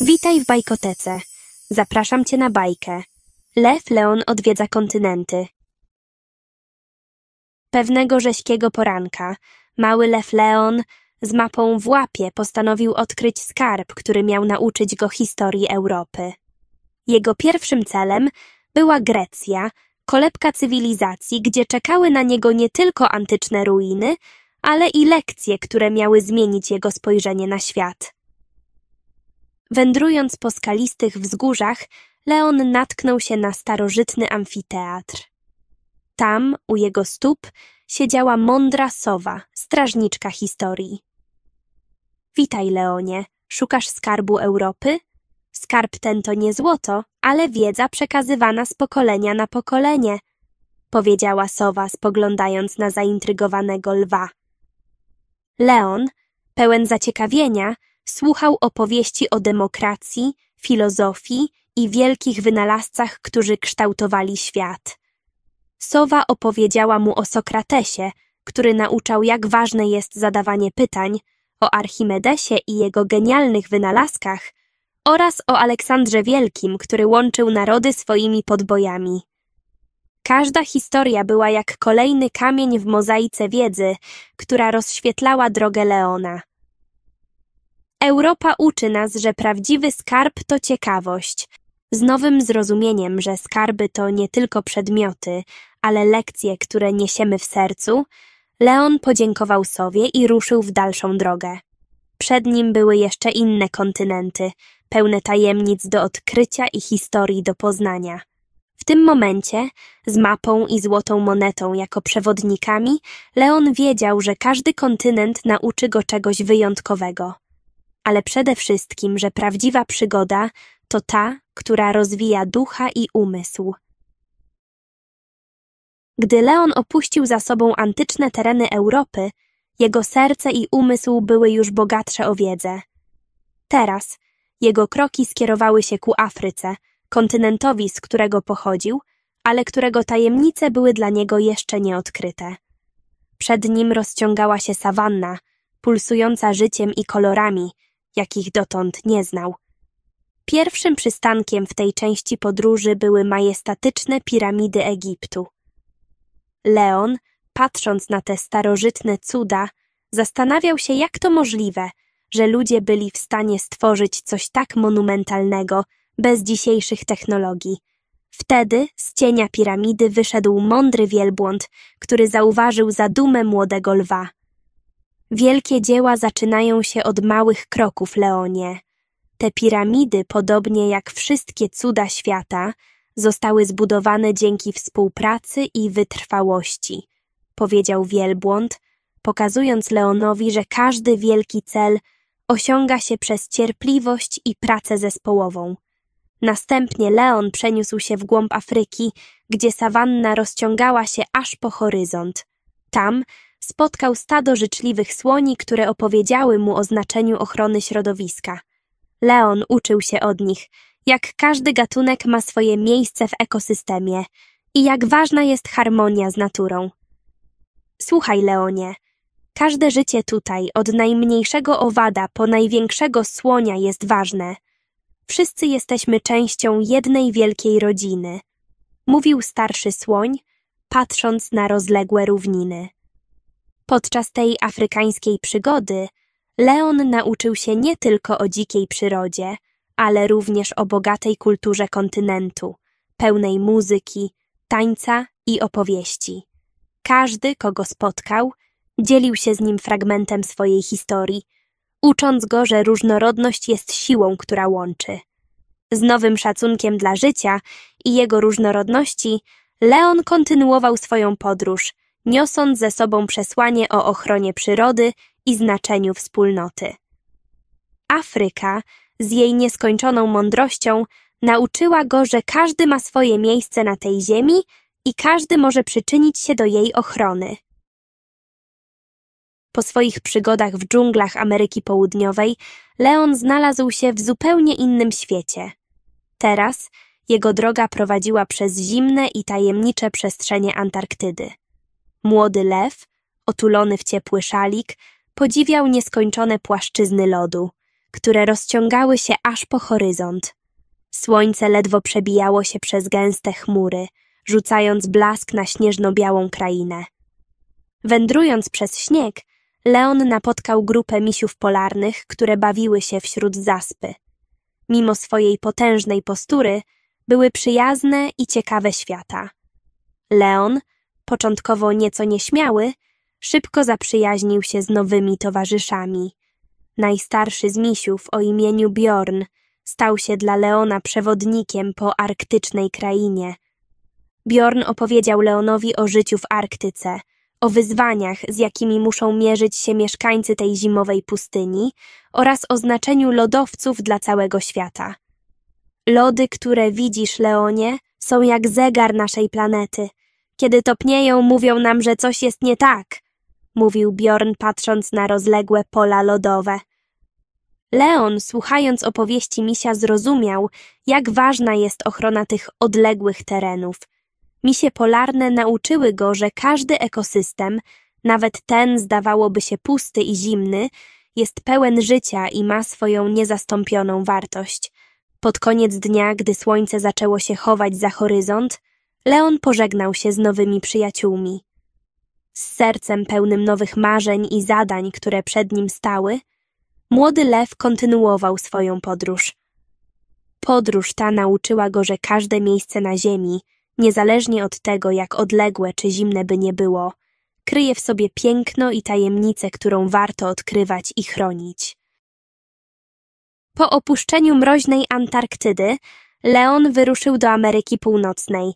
Witaj w bajkotece. Zapraszam cię na bajkę. Lew Leon odwiedza kontynenty. Pewnego rześkiego poranka mały lew Leon z mapą w łapie postanowił odkryć skarb, który miał nauczyć go historii Europy. Jego pierwszym celem była Grecja, kolebka cywilizacji, gdzie czekały na niego nie tylko antyczne ruiny, ale i lekcje, które miały zmienić jego spojrzenie na świat. Wędrując po skalistych wzgórzach, Leon natknął się na starożytny amfiteatr. Tam, u jego stóp, siedziała mądra sowa, strażniczka historii. Witaj, Leonie. Szukasz skarbu Europy? Skarb ten to nie złoto, ale wiedza przekazywana z pokolenia na pokolenie, powiedziała sowa, spoglądając na zaintrygowanego lwa. Leon, pełen zaciekawienia, Słuchał opowieści o demokracji, filozofii i wielkich wynalazcach, którzy kształtowali świat. Sowa opowiedziała mu o Sokratesie, który nauczał, jak ważne jest zadawanie pytań, o Archimedesie i jego genialnych wynalazkach oraz o Aleksandrze Wielkim, który łączył narody swoimi podbojami. Każda historia była jak kolejny kamień w mozaice wiedzy, która rozświetlała drogę Leona. Europa uczy nas, że prawdziwy skarb to ciekawość. Z nowym zrozumieniem, że skarby to nie tylko przedmioty, ale lekcje, które niesiemy w sercu, Leon podziękował sobie i ruszył w dalszą drogę. Przed nim były jeszcze inne kontynenty, pełne tajemnic do odkrycia i historii do poznania. W tym momencie, z mapą i złotą monetą jako przewodnikami, Leon wiedział, że każdy kontynent nauczy go czegoś wyjątkowego ale przede wszystkim, że prawdziwa przygoda to ta, która rozwija ducha i umysł. Gdy Leon opuścił za sobą antyczne tereny Europy, jego serce i umysł były już bogatsze o wiedzę. Teraz jego kroki skierowały się ku Afryce, kontynentowi, z którego pochodził, ale którego tajemnice były dla niego jeszcze nieodkryte. Przed nim rozciągała się sawanna, pulsująca życiem i kolorami, jakich dotąd nie znał. Pierwszym przystankiem w tej części podróży były majestatyczne piramidy Egiptu. Leon, patrząc na te starożytne cuda, zastanawiał się, jak to możliwe, że ludzie byli w stanie stworzyć coś tak monumentalnego bez dzisiejszych technologii. Wtedy z cienia piramidy wyszedł mądry wielbłąd, który zauważył zadumę młodego lwa. Wielkie dzieła zaczynają się od małych kroków, Leonie. Te piramidy, podobnie jak wszystkie cuda świata, zostały zbudowane dzięki współpracy i wytrwałości, powiedział wielbłąd, pokazując Leonowi, że każdy wielki cel osiąga się przez cierpliwość i pracę zespołową. Następnie Leon przeniósł się w głąb Afryki, gdzie sawanna rozciągała się aż po horyzont. Tam spotkał stado życzliwych słoni, które opowiedziały mu o znaczeniu ochrony środowiska. Leon uczył się od nich, jak każdy gatunek ma swoje miejsce w ekosystemie i jak ważna jest harmonia z naturą. Słuchaj, Leonie, każde życie tutaj, od najmniejszego owada po największego słonia jest ważne. Wszyscy jesteśmy częścią jednej wielkiej rodziny, mówił starszy słoń, patrząc na rozległe równiny. Podczas tej afrykańskiej przygody Leon nauczył się nie tylko o dzikiej przyrodzie, ale również o bogatej kulturze kontynentu, pełnej muzyki, tańca i opowieści. Każdy, kogo spotkał, dzielił się z nim fragmentem swojej historii, ucząc go, że różnorodność jest siłą, która łączy. Z nowym szacunkiem dla życia i jego różnorodności, Leon kontynuował swoją podróż, niosąc ze sobą przesłanie o ochronie przyrody i znaczeniu wspólnoty. Afryka, z jej nieskończoną mądrością, nauczyła go, że każdy ma swoje miejsce na tej ziemi i każdy może przyczynić się do jej ochrony. Po swoich przygodach w dżunglach Ameryki Południowej, Leon znalazł się w zupełnie innym świecie. Teraz jego droga prowadziła przez zimne i tajemnicze przestrzenie Antarktydy. Młody lew, otulony w ciepły szalik, podziwiał nieskończone płaszczyzny lodu, które rozciągały się aż po horyzont. Słońce ledwo przebijało się przez gęste chmury, rzucając blask na śnieżno-białą krainę. Wędrując przez śnieg, Leon napotkał grupę misiów polarnych, które bawiły się wśród zaspy. Mimo swojej potężnej postury, były przyjazne i ciekawe świata. Leon, początkowo nieco nieśmiały, szybko zaprzyjaźnił się z nowymi towarzyszami. Najstarszy z misiów o imieniu Bjorn stał się dla Leona przewodnikiem po arktycznej krainie. Bjorn opowiedział Leonowi o życiu w Arktyce, o wyzwaniach, z jakimi muszą mierzyć się mieszkańcy tej zimowej pustyni oraz o znaczeniu lodowców dla całego świata. Lody, które widzisz, Leonie, są jak zegar naszej planety – kiedy topnieją, mówią nam, że coś jest nie tak, mówił Bjorn patrząc na rozległe pola lodowe. Leon, słuchając opowieści misia, zrozumiał, jak ważna jest ochrona tych odległych terenów. Misie polarne nauczyły go, że każdy ekosystem, nawet ten zdawałoby się pusty i zimny, jest pełen życia i ma swoją niezastąpioną wartość. Pod koniec dnia, gdy słońce zaczęło się chować za horyzont, Leon pożegnał się z nowymi przyjaciółmi. Z sercem pełnym nowych marzeń i zadań, które przed nim stały, młody lew kontynuował swoją podróż. Podróż ta nauczyła go, że każde miejsce na ziemi, niezależnie od tego, jak odległe czy zimne by nie było, kryje w sobie piękno i tajemnicę, którą warto odkrywać i chronić. Po opuszczeniu mroźnej Antarktydy, Leon wyruszył do Ameryki Północnej,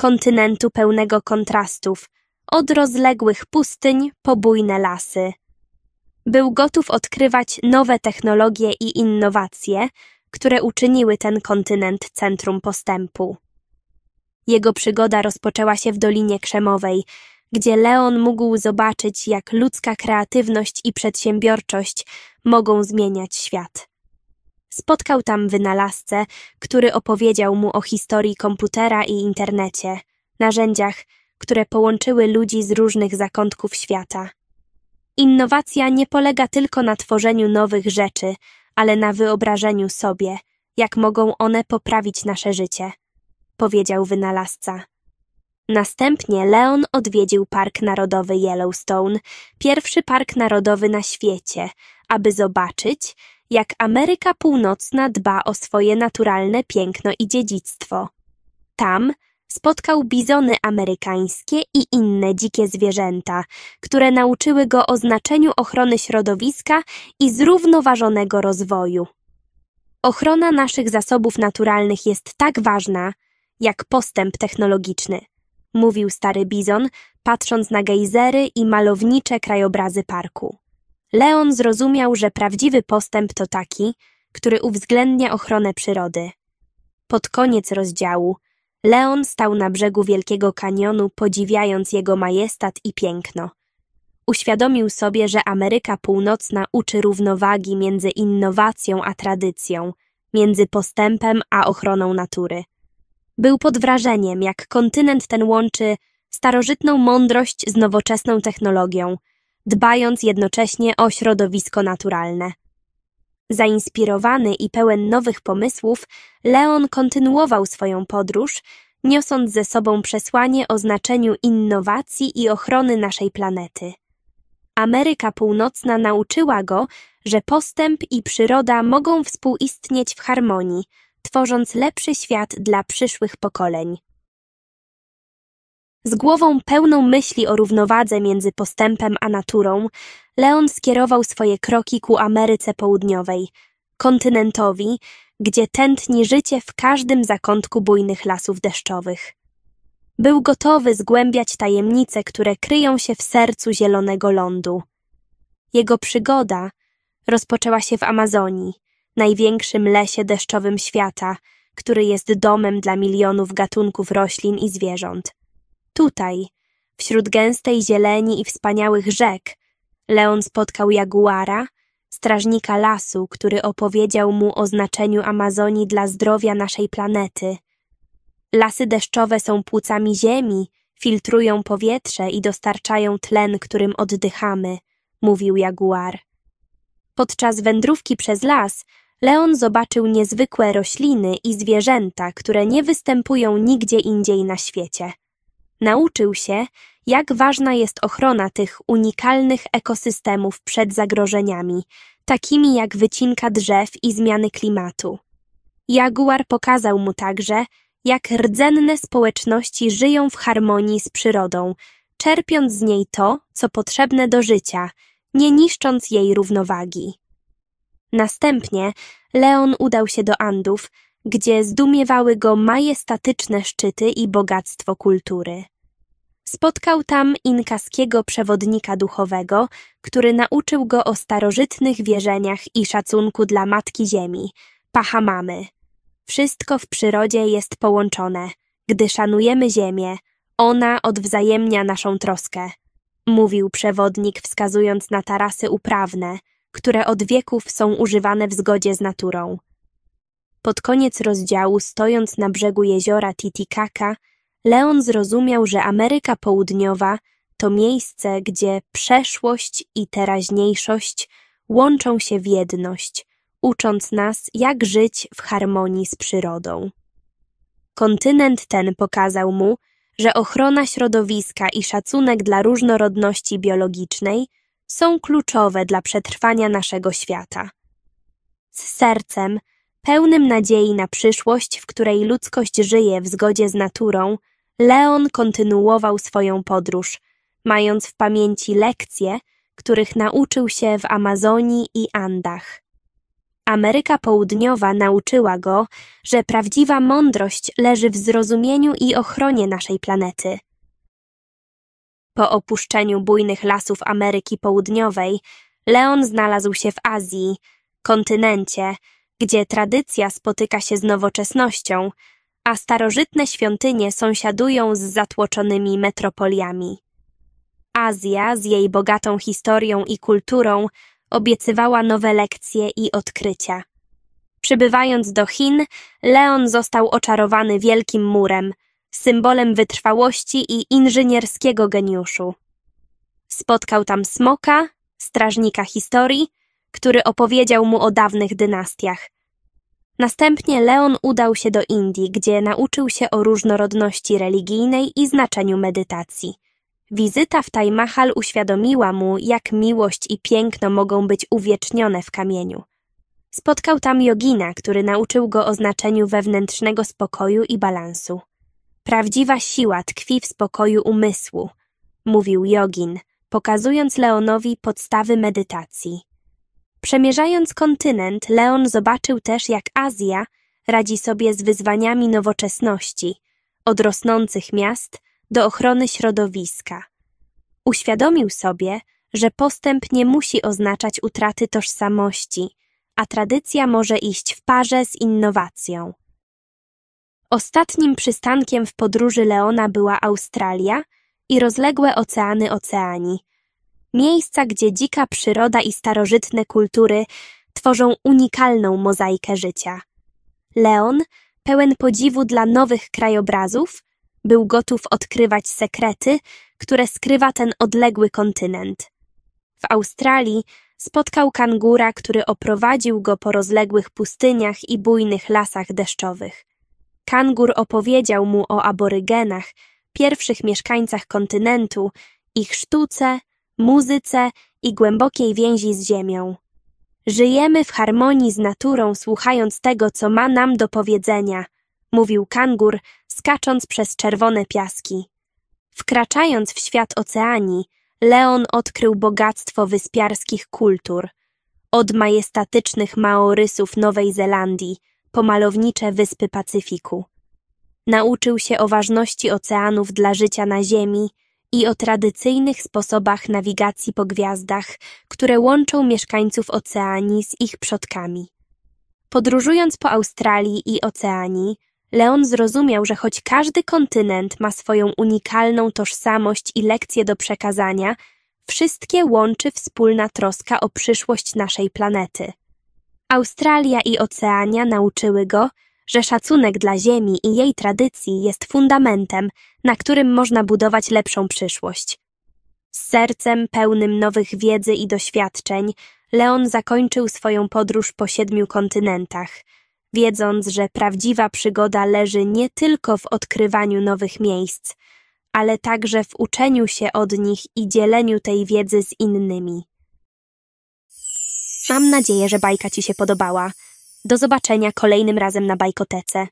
kontynentu pełnego kontrastów, od rozległych pustyń po bujne lasy. Był gotów odkrywać nowe technologie i innowacje, które uczyniły ten kontynent centrum postępu. Jego przygoda rozpoczęła się w Dolinie Krzemowej, gdzie Leon mógł zobaczyć, jak ludzka kreatywność i przedsiębiorczość mogą zmieniać świat. Spotkał tam wynalazcę, który opowiedział mu o historii komputera i internecie, narzędziach, które połączyły ludzi z różnych zakątków świata. Innowacja nie polega tylko na tworzeniu nowych rzeczy, ale na wyobrażeniu sobie, jak mogą one poprawić nasze życie, powiedział wynalazca. Następnie Leon odwiedził Park Narodowy Yellowstone, pierwszy park narodowy na świecie, aby zobaczyć, jak Ameryka Północna dba o swoje naturalne piękno i dziedzictwo. Tam spotkał bizony amerykańskie i inne dzikie zwierzęta, które nauczyły go o znaczeniu ochrony środowiska i zrównoważonego rozwoju. Ochrona naszych zasobów naturalnych jest tak ważna, jak postęp technologiczny, mówił stary bizon, patrząc na gejzery i malownicze krajobrazy parku. Leon zrozumiał, że prawdziwy postęp to taki, który uwzględnia ochronę przyrody. Pod koniec rozdziału Leon stał na brzegu Wielkiego Kanionu, podziwiając jego majestat i piękno. Uświadomił sobie, że Ameryka Północna uczy równowagi między innowacją a tradycją, między postępem a ochroną natury. Był pod wrażeniem, jak kontynent ten łączy starożytną mądrość z nowoczesną technologią – dbając jednocześnie o środowisko naturalne. Zainspirowany i pełen nowych pomysłów, Leon kontynuował swoją podróż, niosąc ze sobą przesłanie o znaczeniu innowacji i ochrony naszej planety. Ameryka Północna nauczyła go, że postęp i przyroda mogą współistnieć w harmonii, tworząc lepszy świat dla przyszłych pokoleń. Z głową pełną myśli o równowadze między postępem a naturą, Leon skierował swoje kroki ku Ameryce Południowej, kontynentowi, gdzie tętni życie w każdym zakątku bujnych lasów deszczowych. Był gotowy zgłębiać tajemnice, które kryją się w sercu zielonego lądu. Jego przygoda rozpoczęła się w Amazonii, największym lesie deszczowym świata, który jest domem dla milionów gatunków roślin i zwierząt. Tutaj, wśród gęstej zieleni i wspaniałych rzek, Leon spotkał jaguara, strażnika lasu, który opowiedział mu o znaczeniu Amazonii dla zdrowia naszej planety. Lasy deszczowe są płucami ziemi, filtrują powietrze i dostarczają tlen, którym oddychamy, mówił jaguar. Podczas wędrówki przez las Leon zobaczył niezwykłe rośliny i zwierzęta, które nie występują nigdzie indziej na świecie. Nauczył się, jak ważna jest ochrona tych unikalnych ekosystemów przed zagrożeniami, takimi jak wycinka drzew i zmiany klimatu. Jaguar pokazał mu także, jak rdzenne społeczności żyją w harmonii z przyrodą, czerpiąc z niej to, co potrzebne do życia, nie niszcząc jej równowagi. Następnie Leon udał się do Andów, gdzie zdumiewały go majestatyczne szczyty i bogactwo kultury. Spotkał tam inkaskiego przewodnika duchowego, który nauczył go o starożytnych wierzeniach i szacunku dla Matki Ziemi, pachamamy. Wszystko w przyrodzie jest połączone. Gdy szanujemy Ziemię, ona odwzajemnia naszą troskę, mówił przewodnik wskazując na tarasy uprawne, które od wieków są używane w zgodzie z naturą. Pod koniec rozdziału, stojąc na brzegu jeziora Titicaca, Leon zrozumiał, że Ameryka Południowa to miejsce, gdzie przeszłość i teraźniejszość łączą się w jedność, ucząc nas, jak żyć w harmonii z przyrodą. Kontynent ten pokazał mu, że ochrona środowiska i szacunek dla różnorodności biologicznej są kluczowe dla przetrwania naszego świata. Z sercem Pełnym nadziei na przyszłość, w której ludzkość żyje w zgodzie z naturą, Leon kontynuował swoją podróż, mając w pamięci lekcje, których nauczył się w Amazonii i Andach. Ameryka Południowa nauczyła go, że prawdziwa mądrość leży w zrozumieniu i ochronie naszej planety. Po opuszczeniu bujnych lasów Ameryki Południowej, Leon znalazł się w Azji, kontynencie, gdzie tradycja spotyka się z nowoczesnością, a starożytne świątynie sąsiadują z zatłoczonymi metropoliami. Azja z jej bogatą historią i kulturą obiecywała nowe lekcje i odkrycia. Przybywając do Chin, Leon został oczarowany wielkim murem, symbolem wytrwałości i inżynierskiego geniuszu. Spotkał tam smoka, strażnika historii, który opowiedział mu o dawnych dynastiach. Następnie Leon udał się do Indii, gdzie nauczył się o różnorodności religijnej i znaczeniu medytacji. Wizyta w Taj Mahal uświadomiła mu, jak miłość i piękno mogą być uwiecznione w kamieniu. Spotkał tam jogina, który nauczył go o znaczeniu wewnętrznego spokoju i balansu. Prawdziwa siła tkwi w spokoju umysłu, mówił jogin, pokazując Leonowi podstawy medytacji. Przemierzając kontynent, Leon zobaczył też, jak Azja radzi sobie z wyzwaniami nowoczesności, od rosnących miast do ochrony środowiska. Uświadomił sobie, że postęp nie musi oznaczać utraty tożsamości, a tradycja może iść w parze z innowacją. Ostatnim przystankiem w podróży Leona była Australia i rozległe oceany Oceanii – Miejsca, gdzie dzika przyroda i starożytne kultury tworzą unikalną mozaikę życia. Leon, pełen podziwu dla nowych krajobrazów, był gotów odkrywać sekrety, które skrywa ten odległy kontynent. W Australii spotkał kangura, który oprowadził go po rozległych pustyniach i bujnych lasach deszczowych. Kangur opowiedział mu o aborygenach, pierwszych mieszkańcach kontynentu, ich sztuce, muzyce i głębokiej więzi z ziemią. Żyjemy w harmonii z naturą, słuchając tego, co ma nam do powiedzenia, mówił kangur, skacząc przez czerwone piaski. Wkraczając w świat oceanii, Leon odkrył bogactwo wyspiarskich kultur. Od majestatycznych maorysów Nowej Zelandii po malownicze wyspy Pacyfiku. Nauczył się o ważności oceanów dla życia na Ziemi i o tradycyjnych sposobach nawigacji po gwiazdach, które łączą mieszkańców Oceanii z ich przodkami. Podróżując po Australii i Oceanii, Leon zrozumiał, że choć każdy kontynent ma swoją unikalną tożsamość i lekcje do przekazania, wszystkie łączy wspólna troska o przyszłość naszej planety. Australia i Oceania nauczyły go, że szacunek dla ziemi i jej tradycji jest fundamentem, na którym można budować lepszą przyszłość. Z sercem pełnym nowych wiedzy i doświadczeń, Leon zakończył swoją podróż po siedmiu kontynentach, wiedząc, że prawdziwa przygoda leży nie tylko w odkrywaniu nowych miejsc, ale także w uczeniu się od nich i dzieleniu tej wiedzy z innymi. Mam nadzieję, że bajka Ci się podobała. Do zobaczenia kolejnym razem na bajkotece.